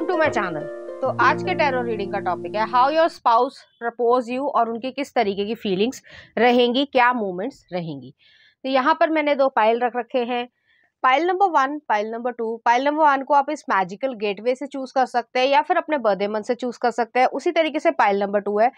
Welcome to my channel तो आज के टैरो रीडिंग का टॉपिक है how your spouse propose you और उनके किस तरीके की फीलिंग्स रहेंगी क्या मूवमेंट्स रहेंगी तो यहाँ पर मैंने दो पाइल रख रखे हैं pile number one pile number two pile number one को आप इस मैजिकल गेटवे से चूज़ कर सकते हैं या फिर अपने बर्थडे मंथ से चूज़ कर सकते हैं उसी तरीके से पाइल नंबर टू है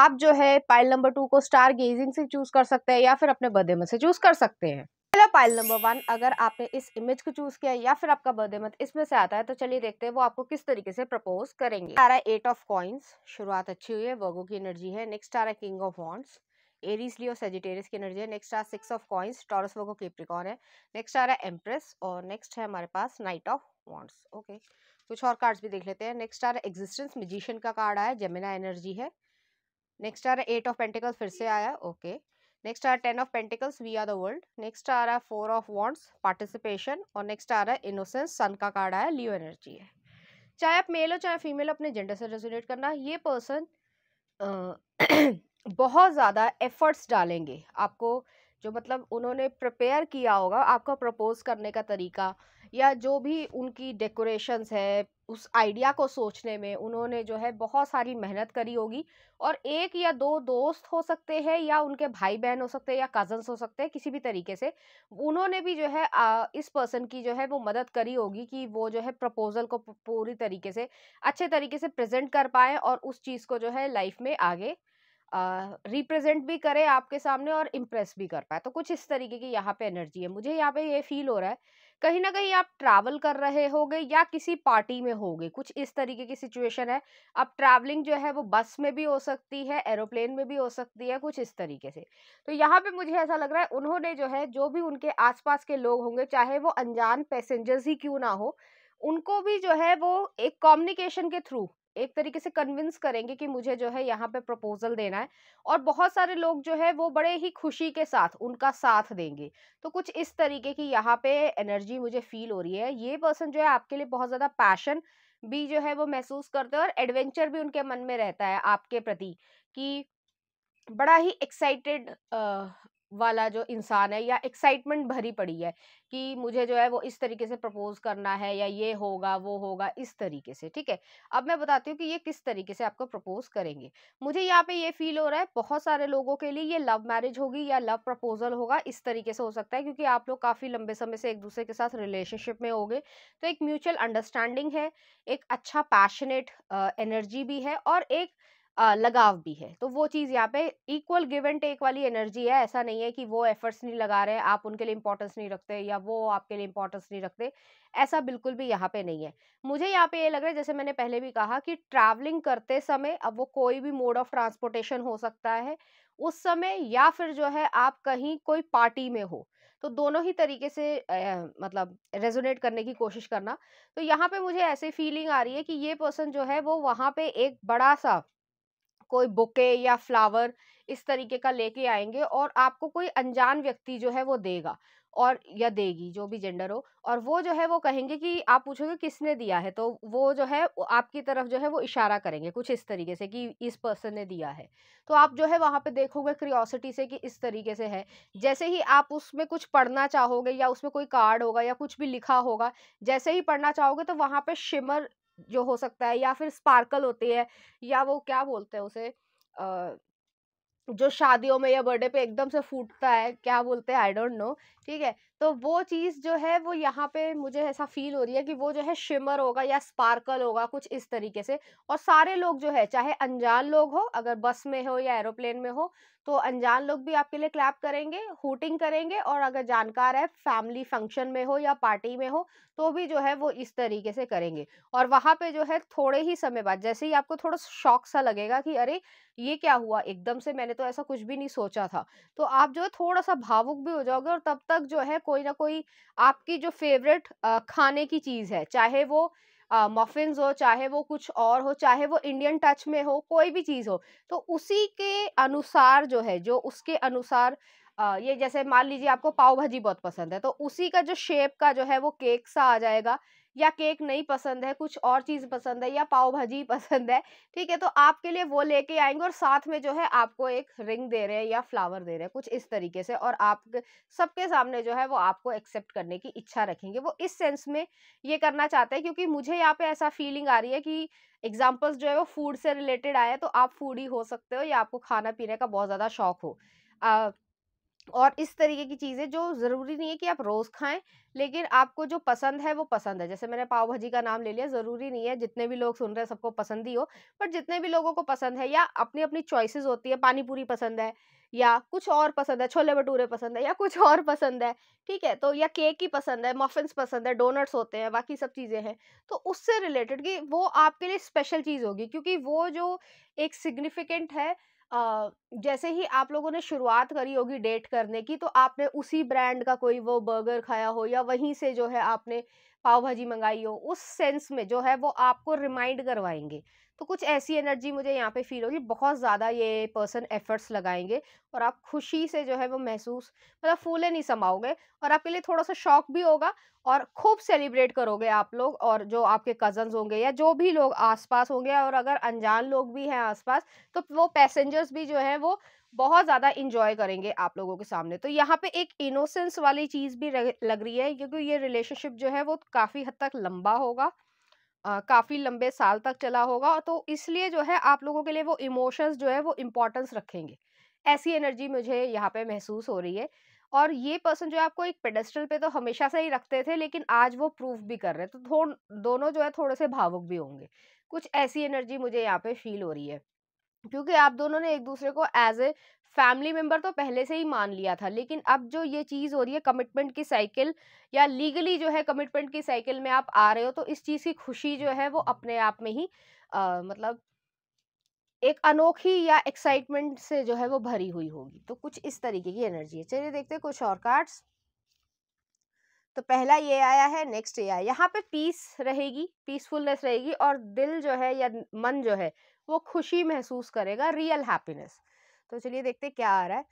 आप जो है पाइल नंबर टू को स्टार गेजिंग से चूज़ कर सकते हैं या फिर अपने बर्थडे मंथ से चूज़ कर सकते हैं चलो पाइल नंबर वन अगर आपने इस इमेज को चूज किया या फिर आपका बर्थडे मंथ इसमें से आता है तो चलिए देखते हैं वो आपको किस तरीके से प्रपोज करेंगे आ रहा है एट ऑफ कॉइन्स शुरुआत अच्छी हुई है वर्गो की एनर्जी है नेक्स्ट आ रहा है king of wands Aries Leo Sagittarius की एनर्जी है नेक्स्ट आ six of coins Taurus Virgo Capricorn है नेक्स्ट आ रहा है एम्प्रेस और नेक्स्ट है हमारे पास नाइट ऑफ वॉन्ट्स ओके कुछ और कार्ड्स भी देख लेते हैं नेक्स्ट आ रहा है एग्जिस्टेंस मजिशियन का कार्ड आया जेमिना एनर्जी है नेक्स्ट आ रहा है एट ऑफ पेंटिकल फिर से आया okay next are ten of pentacles we are the world next आ रहा है फोर ऑफ वॉन्ट्स पार्टिसिपेशन और नेक्स्ट आ रहा है इनोसेंस सन का कार्ड आया लियो एनर्जी है चाहे आप मेल हो चाहे फीमेल हो अपने जेंडर से रेजुलेट करना ये पर्सन बहुत ज़्यादा एफर्ट्स डालेंगे आपको जो मतलब उन्होंने प्रपेयर किया होगा आपका प्रपोज करने का तरीका या जो भी उनकी डेकोरेशंस है उस आइडिया को सोचने में उन्होंने जो है बहुत सारी मेहनत करी होगी और एक या दो दोस्त हो सकते हैं या उनके भाई बहन हो सकते हैं या कजन्स हो सकते हैं किसी भी तरीके से उन्होंने भी जो है आ, इस पर्सन की जो है वो मदद करी होगी कि वो जो है प्रपोजल को पूरी तरीके से अच्छे तरीके से प्रेजेंट कर पाए और उस चीज़ को जो है लाइफ में आगे रिप्रेजेंट भी करे आपके सामने और इम्प्रेस भी कर पाए तो कुछ इस तरीके की यहाँ पे एनर्जी है मुझे यहाँ पे ये फील हो रहा है कहीं ना कहीं आप ट्रैवल कर रहे होगे या किसी पार्टी में होगे कुछ इस तरीके की सिचुएशन है अब ट्रैवलिंग जो है वो बस में भी हो सकती है एरोप्लेन में भी हो सकती है कुछ इस तरीके से तो यहाँ पे मुझे ऐसा लग रहा है उन्होंने जो है जो भी उनके आसपास के लोग होंगे चाहे वो अनजान पैसेंजर्स ही क्यों ना हो उनको भी जो है वो एक कम्युनिकेशन के थ्रू एक तरीके से कन्विंस करेंगे कि मुझे जो है यहाँ पे प्रपोजल देना है और बहुत सारे लोग जो है वो बड़े ही खुशी के साथ उनका साथ देंगे तो कुछ इस तरीके की यहाँ पे एनर्जी मुझे फील हो रही है ये पर्सन जो है आपके लिए बहुत ज़्यादा पैशन भी जो है वो महसूस करते हैं और एडवेंचर भी उनके मन में रहता है आपके प्रति कि बड़ा ही एक्साइटेड वाला जो इंसान है या एक्साइटमेंट भरी पड़ी है कि मुझे जो है वो इस तरीके से प्रपोज करना है या ये होगा वो होगा इस तरीके से ठीक है अब मैं बताती हूँ कि ये किस तरीके से आपको प्रपोज करेंगे मुझे यहाँ पे ये फील हो रहा है बहुत सारे लोगों के लिए ये लव मैरिज होगी या लव प्रपोजल होगा इस तरीके से हो सकता है क्योंकि आप लोग काफ़ी लंबे समय से एक दूसरे के साथ रिलेशनशिप में होगे तो एक म्यूचुअल अंडरस्टैंडिंग है एक अच्छा पैशनेट एनर्जी भी है और एक लगाव भी है तो वो चीज़ यहाँ पे इक्वल गिव एंड टेक वाली एनर्जी है ऐसा नहीं है कि वो एफर्ट्स नहीं लगा रहे आप उनके लिए इंपॉर्टेंस नहीं रखते या वो आपके लिए इंपॉर्टेंस नहीं रखते ऐसा बिल्कुल भी यहाँ पे नहीं है मुझे यहाँ पे ये यह लग रहा है जैसे मैंने पहले भी कहा कि ट्रैवलिंग करते समय अब वो कोई भी मोड ऑफ ट्रांसपोर्टेशन हो सकता है उस समय या फिर जो है आप कहीं कोई पार्टी में हो तो दोनों ही तरीके से आ, मतलब रेजोनेट करने की कोशिश करना तो यहाँ पे मुझे ऐसे फीलिंग आ रही है कि ये पर्सन जो है वो वहाँ पे एक बड़ा सा कोई बुके या फ्लावर इस तरीके का लेके आएंगे और आपको कोई अनजान व्यक्ति जो है वो देगा और या देगी जो भी जेंडर हो और वो जो है वो कहेंगे कि आप पूछोगे किसने दिया है तो वो जो है आपकी तरफ जो है वो इशारा करेंगे कुछ इस तरीके से कि इस पर्सन ने दिया है तो आप जो है वहाँ पे देखोगे क्रियोसिटी से कि इस तरीके से है जैसे ही आप उसमें कुछ पढ़ना चाहोगे या उसमें कोई कार्ड होगा या कुछ भी लिखा होगा जैसे ही पढ़ना चाहोगे तो वहाँ पर शिमर जो हो सकता है या फिर स्पार्कल होती है या वो क्या बोलते हैं उसे जो शादियों में या बर्थडे पे एकदम से फूटता है क्या बोलते हैं आई डोंट नो ठीक है तो वो चीज़ जो है वो यहाँ पे मुझे ऐसा फील हो रही है कि वो जो है शिमर होगा या स्पार्कल होगा कुछ इस तरीके से और सारे लोग जो है चाहे अनजान लोग हो अगर बस में हो या एरोप्लेन में हो तो अनजान लोग भी आपके लिए क्लैप करेंगे हुटिंग करेंगे और अगर जानकार है फैमिली फंक्शन में हो या पार्टी में हो तो भी जो है वो इस तरीके से करेंगे और वहाँ पे जो है थोड़े ही समय बाद जैसे ही आपको थोड़ा शौक सा लगेगा कि अरे ये क्या हुआ एकदम से मैंने तो ऐसा कुछ भी नहीं सोचा था तो आप जो है थोड़ा सा भावुक भी हो जाओगे और तब तक जो है कोई ना कोई आपकी जो फेवरेट खाने की चीज़ है चाहे वो मफिन्स हो चाहे वो कुछ और हो चाहे वो इंडियन टच में हो कोई भी चीज़ हो तो उसी के अनुसार जो है जो उसके अनुसार आ, ये जैसे मान लीजिए आपको पाव भाजी बहुत पसंद है तो उसी का जो शेप का जो है वो केक सा आ जाएगा या केक नहीं पसंद है कुछ और चीज़ पसंद है या पाव भाजी पसंद है ठीक है तो आपके लिए वो लेके आएंगे और साथ में जो है आपको एक रिंग दे रहे हैं या फ्लावर दे रहे हैं कुछ इस तरीके से और आप सबके सामने जो है वो आपको एक्सेप्ट करने की इच्छा रखेंगे वो इस सेंस में ये करना चाहते हैं क्योंकि मुझे यहाँ पे ऐसा फीलिंग आ रही है कि एग्जाम्पल्स जो है वो फूड से रिलेटेड आए तो आप ही हो सकते हो या आपको खाना पीने का बहुत ज़्यादा शौक हो और इस तरीके की चीज़ें जो ज़रूरी नहीं है कि आप रोज़ खाएं लेकिन आपको जो पसंद है वो पसंद है जैसे मैंने पाव भाजी का नाम ले लिया ज़रूरी नहीं है जितने भी लोग सुन रहे हैं सबको पसंद ही हो बट जितने भी लोगों को पसंद है या अपनी अपनी चॉइसेस होती है पानी पूरी पसंद है या कुछ और पसंद है छोले भटूरे पसंद है या कुछ और पसंद है ठीक है तो या केक ही पसंद है मफिन्स पसंद है डोनट्स होते हैं बाकी सब चीज़ें हैं तो उससे रिलेटेड कि वो आपके लिए स्पेशल चीज़ होगी क्योंकि वो जो एक सिग्निफिकेंट है जैसे ही आप लोगों ने शुरुआत करी होगी डेट करने की तो आपने उसी ब्रांड का कोई वो बर्गर खाया हो या वहीं से जो है आपने पाव भाजी मंगाई हो उस सेंस में जो है वो आपको रिमाइंड करवाएंगे तो कुछ ऐसी एनर्जी मुझे यहाँ पे फील होगी बहुत ज़्यादा ये पर्सन एफर्ट्स लगाएंगे और आप खुशी से जो है वो महसूस मतलब फूले नहीं समाओगे और आपके लिए थोड़ा सा शौक भी होगा और खूब सेलिब्रेट करोगे आप लोग और जो आपके कजन्स होंगे या जो भी लोग आसपास होंगे और अगर अनजान लोग भी हैं आसपास तो वो पैसेंजर्स भी जो है वो बहुत ज़्यादा इंजॉय करेंगे आप लोगों के सामने तो यहाँ पे एक इनोसेंस वाली चीज़ भी लग रही है क्योंकि ये रिलेशनशिप जो है वो काफ़ी हद तक लंबा होगा काफ़ी लंबे साल तक चला होगा तो इसलिए जो है आप लोगों के लिए वो इमोशंस जो है वो इम्पोर्टेंस रखेंगे ऐसी एनर्जी मुझे यहाँ पे महसूस हो रही है और ये पर्सन जो है आपको एक पेडेस्टल पे तो हमेशा से ही रखते थे लेकिन आज वो प्रूफ भी कर रहे हैं तो दोनों जो है थोड़े से भावुक भी होंगे कुछ ऐसी एनर्जी मुझे यहाँ पे फील हो रही है क्योंकि आप दोनों ने एक दूसरे को एज ए फैमिली मेम्बर तो पहले से ही मान लिया था लेकिन अब जो ये चीज़ हो रही है कमिटमेंट की साइकिल या लीगली जो है कमिटमेंट की साइकिल में आप आ रहे हो तो इस चीज़ की खुशी जो है वो अपने आप में ही आ, मतलब एक अनोखी या एक्साइटमेंट से जो है वो भरी हुई होगी तो कुछ इस तरीके की एनर्जी है चलिए देखते हैं कुछ और कार्ड्स तो पहला ये आया है नेक्स्ट ये आया यहाँ पे पीस रहेगी पीसफुलनेस रहेगी और दिल जो है या मन जो है वो खुशी महसूस करेगा रियल हैप्पीनेस तो चलिए देखते क्या आ रहा है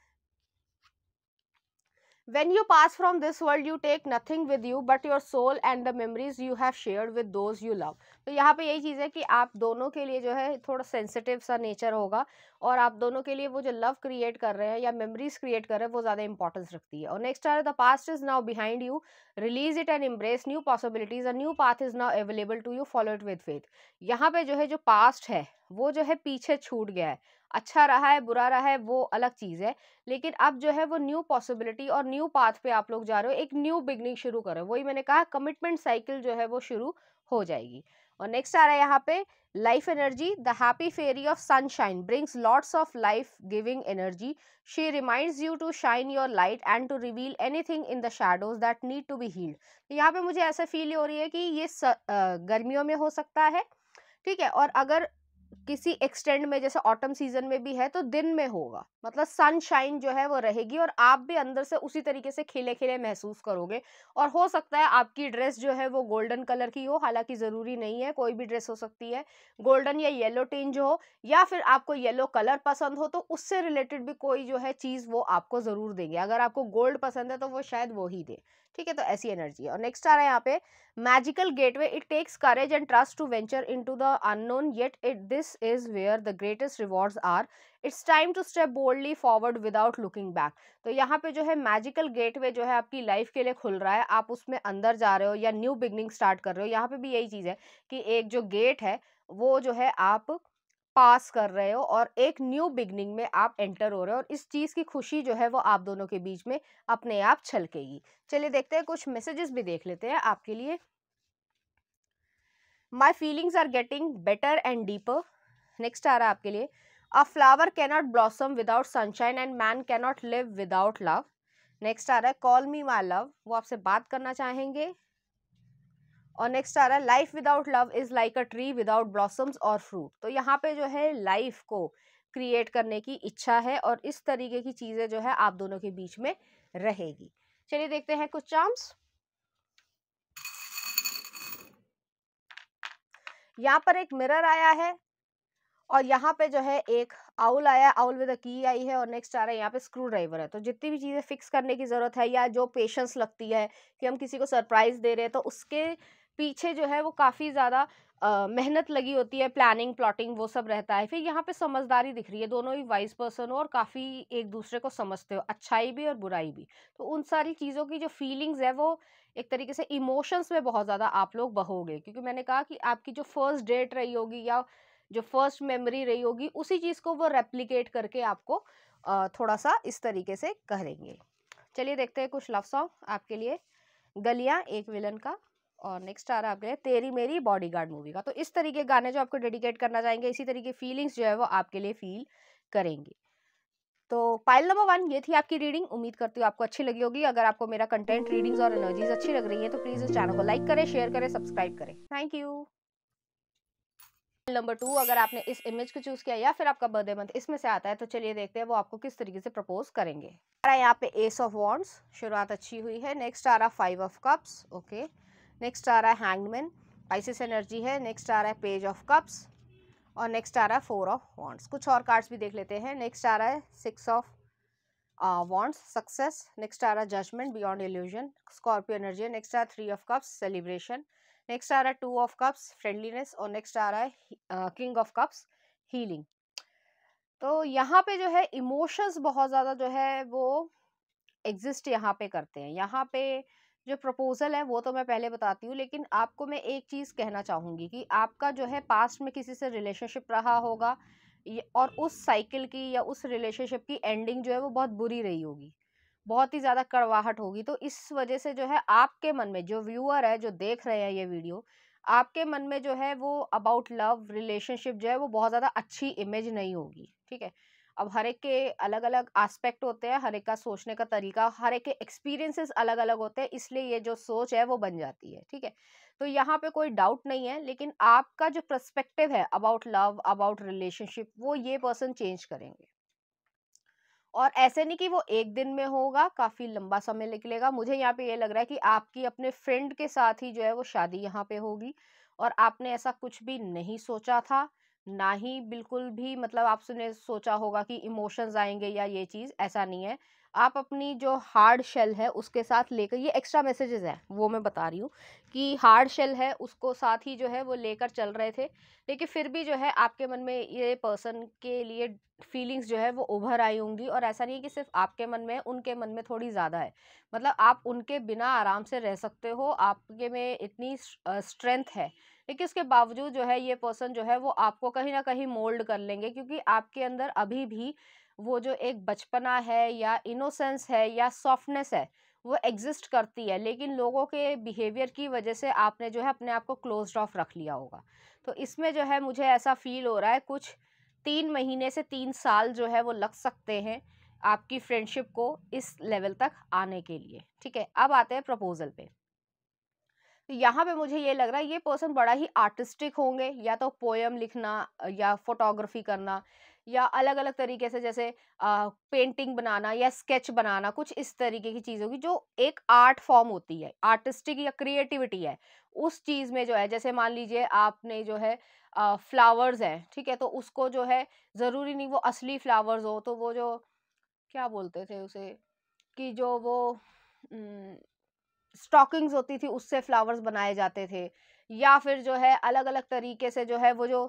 When you pass from this world, you take nothing with you but your soul and the memories you have shared with those you love. तो यहाँ पे यही चीज़ है कि आप दोनों के लिए जो है थोड़ा सेंसिटिव सा नेचर होगा और आप दोनों के लिए वो जो लव क्रिएट कर रहे हैं या मेमोरीज क्रिएट कर रहे हैं वो ज़्यादा इंपॉर्टेंस रखती है और next are the past is now behind you release it and embrace new possibilities a new path is now available to you follow it with faith यहाँ पे जो है जो पास्ट है वो जो है पीछे छूट गया है अच्छा रहा है बुरा रहा है वो अलग चीज़ है लेकिन अब जो है वो न्यू पॉसिबिलिटी और न्यू पाथ पे आप लोग जा रहे हो एक न्यू बिगनिंग शुरू करो वही मैंने कहा कमिटमेंट साइकिल जो है वो शुरू हो जाएगी और नेक्स्ट आ रहा है यहाँ पे life energy the happy fairy of sunshine brings lots of life giving energy she reminds you to shine your light and to reveal anything in the shadows that need to be healed यहाँ पे मुझे ऐसा feel हो रही है कि ये स, आ, गर्मियों में हो सकता है ठीक है और अगर किसी एक्सटेंड में जैसे ऑटम सीजन में भी है तो दिन में होगा मतलब सनशाइन जो है वो रहेगी और आप भी अंदर से उसी तरीके से खिले खिले महसूस करोगे और हो सकता है आपकी ड्रेस जो है वो गोल्डन कलर की हो हालांकि ज़रूरी नहीं है कोई भी ड्रेस हो सकती है गोल्डन या येलो टेंज हो या फिर आपको येलो कलर पसंद हो तो उससे रिलेटेड भी कोई जो है चीज़ वो आपको ज़रूर देंगे अगर आपको गोल्ड पसंद है तो वो शायद वो ही दें ठीक है तो ऐसी एनर्जी है और नेक्स्ट आ रहा है यहाँ पे magical gateway it takes courage and trust to venture into the unknown yet it this is where the greatest rewards are it's time to step boldly forward without looking back तो यहाँ पे जो है magical gateway जो है आपकी life के लिए खुल रहा है आप उसमें अंदर जा रहे हो या न्यू बिगनिंग स्टार्ट कर रहे हो यहाँ पे भी यही चीज़ है कि एक जो गेट है वो जो है आप पास कर रहे हो और एक न्यू बिगनिंग में आप एंटर हो रहे हो और इस चीज़ की खुशी जो है वो आप दोनों के बीच में अपने आप छलकेगी चलिए देखते हैं कुछ मैसेजेस भी देख लेते हैं आपके लिए my feelings are getting better and deeper next आ रहा है आपके लिए a flower cannot blossom without sunshine and man cannot live without love next आ रहा है कॉल मी माई लव वो आपसे बात करना चाहेंगे और नेक्स्ट आ रहा है life without love is like a tree without blossoms और फ्रूट तो यहाँ पे जो है लाइफ को क्रिएट करने की इच्छा है और इस तरीके की चीज़ें जो है आप दोनों के बीच में रहेगी चलिए देखते हैं कुछ चार्म्स यहाँ पर एक मिरर आया है और यहाँ पे जो है एक आउल आया आउल विद की आई है और नेक्स्ट आ रहा है यहाँ पे स्क्रू ड्राइवर है तो जितनी भी चीज़ें फिक्स करने की ज़रूरत है या जो पेशेंस लगती है कि हम किसी को सरप्राइज़ दे रहे हैं तो उसके पीछे जो है वो काफ़ी ज़्यादा मेहनत लगी होती है प्लानिंग प्लॉटिंग वो सब रहता है फिर यहाँ पे समझदारी दिख रही है दोनों ही वाइस पर्सन हो और काफ़ी एक दूसरे को समझते हो अच्छाई भी और बुराई भी तो उन सारी चीज़ों की जो फीलिंग्स है वो एक तरीके से इमोशंस में बहुत ज़्यादा आप लोग बहोगे क्योंकि मैंने कहा कि आपकी जो फर्स्ट डेट रही होगी या जो फर्स्ट मेमोरी रही होगी उसी चीज़ को वो रेप्लीकेट करके आपको थोड़ा सा इस तरीके से करेंगे चलिए देखते हैं कुछ लव सॉन्ग आपके लिए गलियाँ एक विलन का और नेक्स्ट आ रहा है आपके लिए तेरी मेरी बॉडीगार्ड मूवी का तो इस तरीके के गाने जो आपको डेडिकेट करना चाहेंगे इसी तरीके फीलिंग्स जो है वो आपके लिए फील करेंगे तो पाइल नंबर वन ये थी आपकी रीडिंग उम्मीद करती हूँ आपको अच्छी लगी होगी अगर आपको मेरा कंटेंट रीडिंग्स और एनर्जीज अच्छी लग रही है तो प्लीज़ इस चैनल को लाइक करें शेयर करें सब्सक्राइब करें थैंक यू नंबर टू अगर आपने इस इमेज को चूज किया या फिर आपका बर्थडे मंथ इसमें से आता है तो चलिए देखते हैं वो आपको किस तरीके से प्रपोज करेंगे यहाँ पे एस ऑफ वॉन्ड्स शुरुआत अच्छी हुई है नेक्स्ट आ रहा five of cups okay okay. Next आ रहा है हैंगमैन पाइसिस एनर्जी है नेक्स्ट आ रहा है पेज ऑफ कप्स और नेक्स्ट आ रहा है फोर ऑफ वॉन्ट्स कुछ और कार्ड्स भी देख लेते हैं नेक्स्ट आ रहा है six of wands success next आ रहा है judgement beyond illusion Scorpio energy है नेक्स्ट आ रहा है three of cups celebration next आ रहा है टू ऑफ कप्स फ्रेंडलीनेस और नेक्स्ट आ रहा है किंग ऑफ कप्स हीलिंग तो यहाँ पे जो है इमोशंस बहुत ज़्यादा जो है वो एग्जिस्ट यहाँ पे करते हैं यहाँ पे जो प्रपोजल है वो तो मैं पहले बताती हूँ लेकिन आपको मैं एक चीज़ कहना चाहूँगी कि आपका जो है पास्ट में किसी से रिलेशनशिप रहा होगा और उस साइकिल की या उस रिलेशनशिप की एंडिंग जो है वो बहुत बुरी रही होगी बहुत ही ज़्यादा कड़वाहट होगी तो इस वजह से जो है आपके मन में जो व्यूअर है जो देख रहे हैं ये वीडियो आपके मन में जो है वो अबाउट लव रिलेशनशिप जो है वो बहुत ज़्यादा अच्छी इमेज नहीं होगी ठीक है अब हर एक के अलग अलग एस्पेक्ट होते हैं हर एक का सोचने का तरीका हर एक के एक्सपीरियंसेस अलग अलग होते हैं इसलिए ये जो सोच है वो बन जाती है ठीक है तो यहाँ पे कोई डाउट नहीं है लेकिन आपका जो प्रस्पेक्टिव है अबाउट लव अबाउट रिलेशनशिप वो ये पर्सन चेंज करेंगे और ऐसे नहीं कि वो एक दिन में होगा काफ़ी लंबा समय निकलेगा मुझे यहाँ पे ये लग रहा है कि आपकी अपने फ्रेंड के साथ ही जो है वो शादी यहाँ पे होगी और आपने ऐसा कुछ भी नहीं सोचा था ना ही बिल्कुल भी मतलब आपने सोचा होगा कि इमोशंस आएंगे या ये चीज़ ऐसा नहीं है आप अपनी जो हार्ड शेल है उसके साथ लेकर ये एक्स्ट्रा मैसेजेस है वो मैं बता रही हूँ कि हार्ड शेल है उसको साथ ही जो है वो लेकर चल रहे थे लेकिन फिर भी जो है आपके मन में ये पर्सन के लिए फीलिंग्स जो है वो उभर आई होंगी और ऐसा नहीं है कि सिर्फ आपके मन में उनके मन में थोड़ी ज़्यादा है मतलब आप उनके बिना आराम से रह सकते हो आपके में इतनी स्ट्रेंथ है लेकिन उसके बावजूद जो है ये पर्सन जो है वो आपको कहीं ना कहीं मोल्ड कर लेंगे क्योंकि आपके अंदर अभी भी वो जो एक बचपना है या इनोसेंस है या सॉफ्टनेस है वो एग्जिस्ट करती है लेकिन लोगों के बिहेवियर की वजह से आपने जो है अपने आप को क्लोज ऑफ रख लिया होगा तो इसमें जो है मुझे ऐसा फील हो रहा है कुछ तीन महीने से तीन साल जो है वो लग सकते हैं आपकी फ्रेंडशिप को इस लेवल तक आने के लिए ठीक है अब आते हैं प्रपोज़ल पे तो यहाँ पे मुझे ये लग रहा है ये पर्सन बड़ा ही आर्टिस्टिक होंगे या तो पोएम लिखना या फोटोग्राफी करना या अलग अलग तरीके से जैसे आ, पेंटिंग बनाना या स्केच बनाना कुछ इस तरीके की चीज़ होगी जो एक आर्ट फॉर्म होती है आर्टिस्टिक या क्रिएटिविटी है उस चीज़ में जो है जैसे मान लीजिए आपने जो है आ, फ्लावर्स हैं ठीक है तो उसको जो है ज़रूरी नहीं वो असली फ्लावर्स हो तो वो जो क्या बोलते थे उसे कि जो वो स्टॉकिंग्स होती थी उससे फ्लावर्स बनाए जाते थे या फिर जो है अलग अलग तरीके से जो है वो जो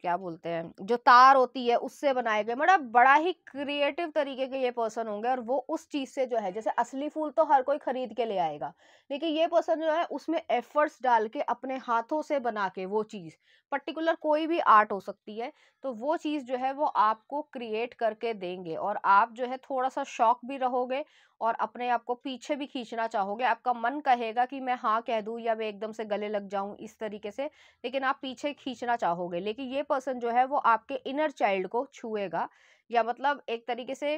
क्या बोलते हैं जो तार होती है उससे बनाए गए मतलब बड़ा ही क्रिएटिव तरीके के ये पर्सन होंगे और वो उस चीज़ से जो है जैसे असली फूल तो हर कोई खरीद के ले आएगा लेकिन ये पर्सन जो है उसमें एफर्ट्स डाल के अपने हाथों से बना के वो चीज़ पर्टिकुलर कोई भी आर्ट हो सकती है तो वो चीज़ जो है वो आपको क्रिएट करके देंगे और आप जो है थोड़ा सा शौक भी रहोगे और अपने आप को पीछे भी खींचना चाहोगे आपका मन कहेगा कि मैं हाँ कह दूँ या मैं एकदम से गले लग जाऊँ इस तरीके से लेकिन आप पीछे खींचना चाहोगे लेकिन ये पर्सन जो है वो आपके इनर चाइल्ड को छुएगा या मतलब एक तरीके से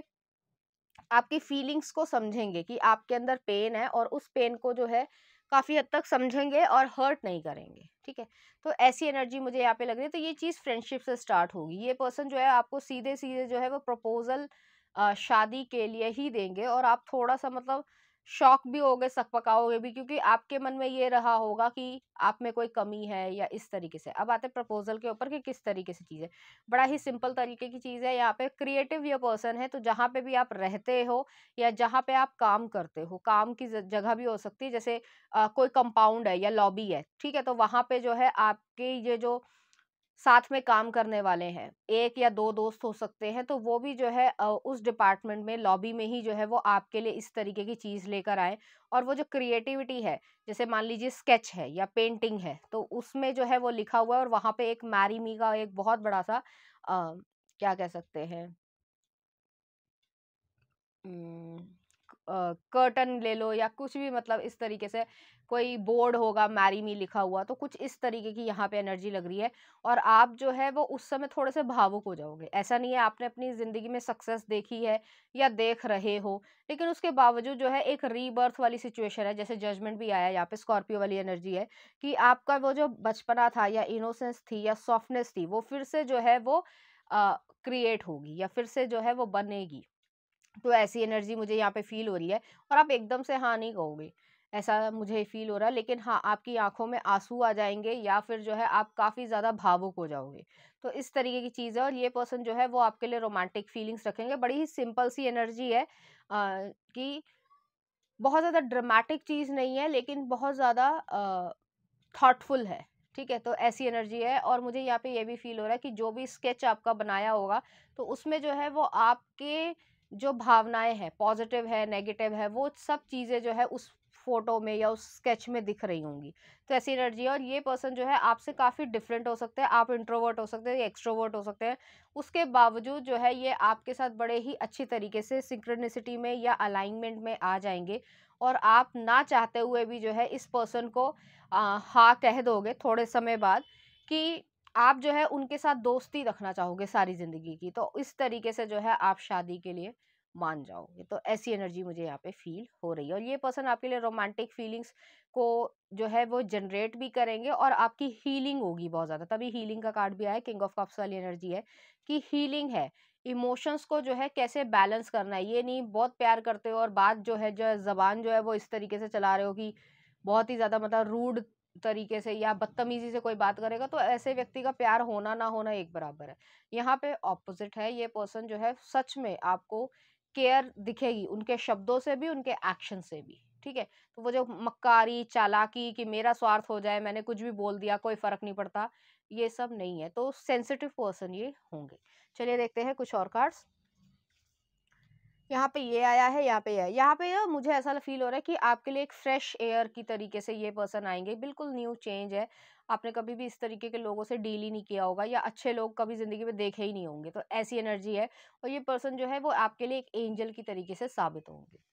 आपकी फीलिंग्स को समझेंगे कि आपके अंदर पेन है और उस पेन को जो है काफ़ी हद तक समझेंगे और हर्ट नहीं करेंगे ठीक है तो ऐसी एनर्जी मुझे यहाँ पे लग रही है तो ये चीज़ फ्रेंडशिप से स्टार्ट होगी ये पर्सन जो है आपको सीधे सीधे जो है वो प्रपोज़ल शादी के लिए ही देंगे और आप थोड़ा सा मतलब शौक भी होगे सकपकाओगे भी क्योंकि आपके मन में ये रहा होगा कि आप में कोई कमी है या इस तरीके से अब आते हैं प्रपोजल के ऊपर कि किस तरीके से चीज़ है बड़ा ही सिंपल तरीके की चीज़ है यहाँ पे क्रिएटिव ये पर्सन है तो जहाँ पे भी आप रहते हो या जहाँ पे आप काम करते हो काम की जगह भी हो सकती है जैसे आ, कोई कंपाउंड है या लॉबी है ठीक है तो वहाँ पे जो है आपके ये जो साथ में काम करने वाले हैं एक या दो दोस्त हो सकते हैं तो वो भी जो है उस डिपार्टमेंट में लॉबी में ही जो है वो आपके लिए इस तरीके की चीज़ लेकर आए और वो जो क्रिएटिविटी है जैसे मान लीजिए स्केच है या पेंटिंग है तो उसमें जो है वो लिखा हुआ है और वहाँ पे एक मैरीमी का एक बहुत बड़ा सा आ, क्या कह सकते हैं कर्टन ले लो या कुछ भी मतलब इस तरीके से कोई बोर्ड होगा मैरी मी लिखा हुआ तो कुछ इस तरीके की यहाँ पे एनर्जी लग रही है और आप जो है वो उस समय थोड़े से भावुक हो जाओगे ऐसा नहीं है आपने अपनी ज़िंदगी में सक्सेस देखी है या देख रहे हो लेकिन उसके बावजूद जो है एक रीबर्थ वाली सिचुएशन है जैसे जजमेंट भी आया यहाँ पे स्कॉर्पियो वाली एनर्जी है कि आपका वो जो बचपना था या इनोसेंस थी या सॉफ्टनेस थी वो फिर से जो है वो क्रिएट होगी या फिर से जो है वो बनेगी तो ऐसी एनर्जी मुझे यहाँ पे फील हो रही है और आप एकदम से हाँ नहीं कहोगे ऐसा मुझे फील हो रहा है लेकिन हाँ आपकी आंखों में आंसू आ जाएंगे या फिर जो है आप काफ़ी ज़्यादा भावुक हो जाओगे तो इस तरीके की चीज़ है और ये पर्सन जो है वो आपके लिए रोमांटिक फीलिंग्स रखेंगे बड़ी ही सिंपल सी एनर्जी है आ, कि बहुत ज़्यादा ड्रामेटिक चीज़ नहीं है लेकिन बहुत ज़्यादा थाटफुल है ठीक है तो ऐसी एनर्जी है और मुझे यहाँ पे ये भी फील हो रहा है कि जो भी स्केच आपका बनाया होगा तो उसमें जो है वो आपके जो भावनाएं हैं पॉजिटिव है नेगेटिव है वो सब चीज़ें जो है उस फोटो में या उस स्केच में दिख रही होंगी तो ऐसी एनर्जी और ये पर्सन जो है आपसे काफ़ी डिफरेंट हो सकते हैं आप इंट्रोवर्ट हो सकते हैं एक्सट्रोवर्ट हो सकते हैं उसके बावजूद जो है ये आपके साथ बड़े ही अच्छी तरीके से सिंक्रनिसिटी में या अलाइनमेंट में आ जाएंगे और आप ना चाहते हुए भी जो है इस पर्सन को हाँ कह दोगे थोड़े समय बाद कि आप जो है उनके साथ दोस्ती रखना चाहोगे सारी ज़िंदगी की तो इस तरीके से जो है आप शादी के लिए मान जाओगे तो ऐसी एनर्जी मुझे यहाँ पे फील हो रही है और ये पर्सन आपके लिए रोमांटिक फीलिंग्स को जो है वो जनरेट भी करेंगे और आपकी हीलिंग होगी बहुत ज़्यादा तभी हीलिंग का कार्ड भी आया किंग ऑफ कप्स वाली एनर्जी है कि हीलिंग है इमोशंस को जो है कैसे बैलेंस करना है ये नहीं बहुत प्यार करते हो और बात जो है जो है ज़बान जो है वो इस तरीके से चला रहे हो कि बहुत ही ज़्यादा मतलब रूड तरीके से या बदतमीजी से कोई बात करेगा तो ऐसे व्यक्ति का प्यार होना ना होना एक बराबर है यहाँ पे ऑपोजिट है ये पर्सन जो है सच में आपको केयर दिखेगी उनके शब्दों से भी उनके एक्शन से भी ठीक है तो वो जो मक्कारी चालाकी कि मेरा स्वार्थ हो जाए मैंने कुछ भी बोल दिया कोई फर्क नहीं पड़ता ये सब नहीं है तो सेंसिटिव पर्सन ये होंगे चलिए देखते हैं कुछ और कार्ड्स यहाँ पे ये आया है यहाँ पे है यहाँ पे मुझे ऐसा फील हो रहा है कि आपके लिए एक फ्रेश एयर की तरीके से ये पर्सन आएंगे बिल्कुल न्यू चेंज है आपने कभी भी इस तरीके के लोगों से डील ही नहीं किया होगा या अच्छे लोग कभी ज़िंदगी में देखे ही नहीं होंगे तो ऐसी एनर्जी है और ये पर्सन जो है वो आपके लिए एक एंजल की तरीके से साबित होंगे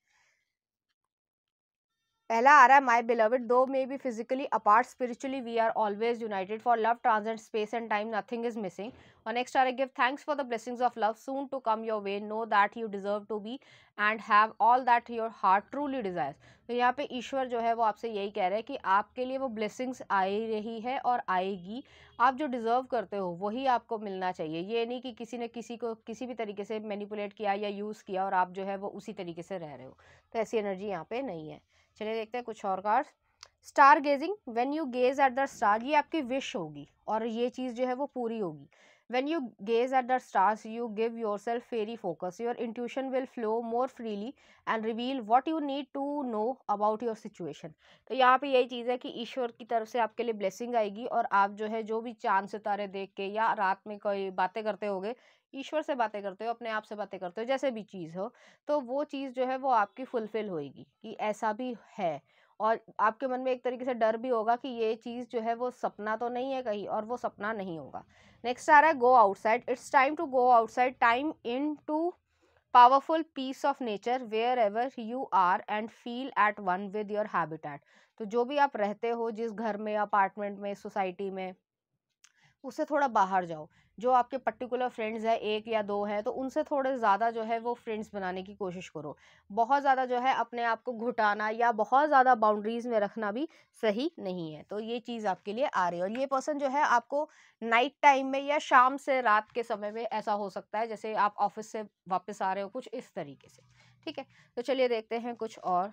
पहला आ रहा है my beloved though may be physically apart spiritually we are always united for love transcends space and time nothing is missing और नेक्स्ट आर रहा give thanks for the blessings of love soon to come your way know that you deserve to be and have all that your heart truly desire तो यहाँ पे ईश्वर जो है वो आपसे यही कह रहे हैं कि आपके लिए वो ब्लेसिंग्स आ रही है और आएगी आप जो डिज़र्व करते हो वही आपको मिलना चाहिए ये नहीं कि किसी ने किसी को किसी भी तरीके से मैनिपुलेट किया या यूज़ किया और आप जो है वो उसी तरीके से रह रहे हो तो ऐसी एनर्जी यहाँ पे नहीं है चलिए देखते हैं कुछ और card star gazing when you gaze at the star ये आपकी विश होगी और ये चीज़ जो है वो पूरी होगी when you gaze at the stars you give yourself fairy focus your intuition will flow more freely and reveal what you need to know about your situation तो यहाँ पे यही चीज़ है कि ईश्वर की तरफ से आपके लिए ब्लेसिंग आएगी और आप जो है जो भी चांद सितारे देख के या रात में कोई बातें करते होगे ईश्वर से बातें करते हो अपने आप से बातें करते हो जैसे भी चीज़ हो तो वो चीज़ जो है वो आपकी फुलफिल होएगी कि ऐसा भी है और आपके मन में एक तरीके से डर भी होगा कि ये चीज़ जो है वो सपना तो नहीं है कहीं और वो सपना नहीं होगा नेक्स्ट आ रहा है go outside it's time to go outside time into powerful piece of nature wherever you are and feel at one with your habitat तो जो भी आप रहते हो जिस घर में अपार्टमेंट में सोसाइटी में उससे थोड़ा बाहर जाओ जो आपके पर्टिकुलर फ्रेंड्स हैं एक या दो हैं तो उनसे थोड़े ज़्यादा जो है वो फ्रेंड्स बनाने की कोशिश करो बहुत ज़्यादा जो है अपने आप को घुटाना या बहुत ज़्यादा बाउंड्रीज़ में रखना भी सही नहीं है तो ये चीज़ आपके लिए आ रही है और ये पर्सन जो है आपको नाइट टाइम में या शाम से रात के समय में ऐसा हो सकता है जैसे आप ऑफिस से वापस आ रहे हो कुछ इस तरीके से ठीक है तो चलिए देखते हैं कुछ और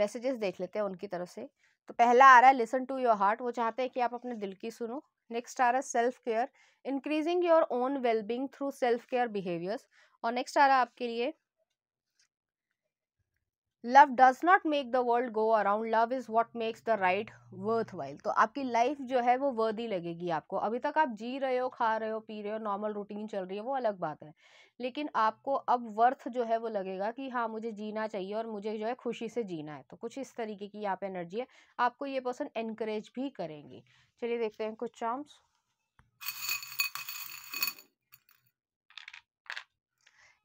मैसेजेस देख लेते हैं उनकी तरफ से तो पहला आ रहा है लिसन टू योर हार्ट वो चाहते हैं कि आप अपने दिल की सुनो नेक्स्ट आ रहा है self care increasing your own wellbeing through self care behaviours और नेक्स्ट आ रहा है आपके लिए love does not make the world go around love is what makes the ride worthwhile तो आपकी लाइफ जो है वो वर्दी लगेगी आपको अभी तक आप जी रहे हो खा रहे हो पी रहे हो नॉर्मल रूटीन चल रही है वो अलग बात है लेकिन आपको अब वर्थ जो है वो लगेगा कि हाँ मुझे जीना चाहिए और मुझे जो है खुशी से जीना है तो कुछ इस तरीके की यहाँ पे एनर्जी है आपको ये पर्सन इनक्रेज भी करेंगी चलिए देखते हैं कुछ चार्म्स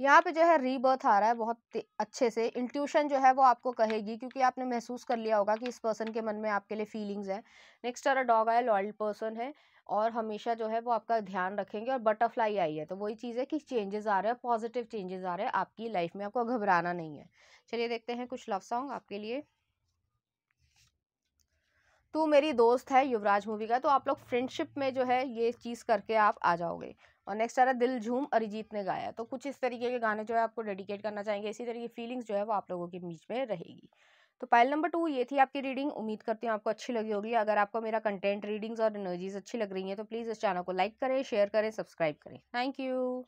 यहाँ पे जो है रीबर्थ आ रहा है बहुत अच्छे से इंट्यूशन जो है वो आपको कहेगी क्योंकि आपने महसूस कर लिया होगा कि इस पर्सन के मन में आपके लिए फीलिंग्स है नेक्स्ट आ डॉग आया लॉयल पर्सन है और हमेशा जो है वो आपका ध्यान रखेंगे और बटरफ्लाई आई है तो वही चीज़ है कि चेंजेस आ रहे हैं पॉजिटिव चेंजेस आ रहे हैं आपकी लाइफ में आपको घबराना नहीं है चलिए देखते हैं कुछ लव सॉन्ग आपके लिए तू मेरी दोस्त है युवराज मूवी का तो आप लोग फ्रेंडशिप में जो है ये चीज़ करके आप आ जाओगे और नेक्स्ट आ रहा है दिल झूम अरिजीत ने गाया तो कुछ इस तरीके के गाने जो है आपको डेडिकेट करना चाहेंगे इसी तरह की फीलिंग्स जो है वो आप लोगों के बीच में रहेगी तो पायल नंबर टू ये थी आपकी रीडिंग उम्मीद करती हूँ आपको अच्छी लगी होगी अगर आपको मेरा कंटेंट रीडिंग्स और एनर्जीज अच्छी लग रही हैं तो प्लीज़ इस चैनल को लाइक करें शेयर करें सब्सक्राइब करें थैंक यू